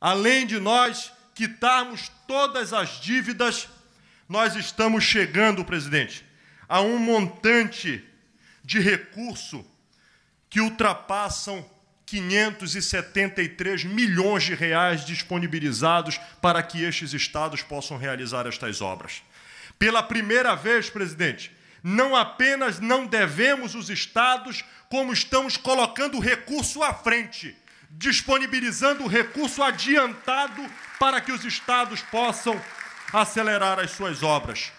Além de nós quitarmos todas as dívidas, nós estamos chegando, presidente, a um montante de recurso que ultrapassam 573 milhões de reais disponibilizados para que estes estados possam realizar estas obras. Pela primeira vez, presidente, não apenas não devemos os estados, como estamos colocando o recurso à frente, disponibilizando o recurso adiantado para que os estados possam acelerar as suas obras.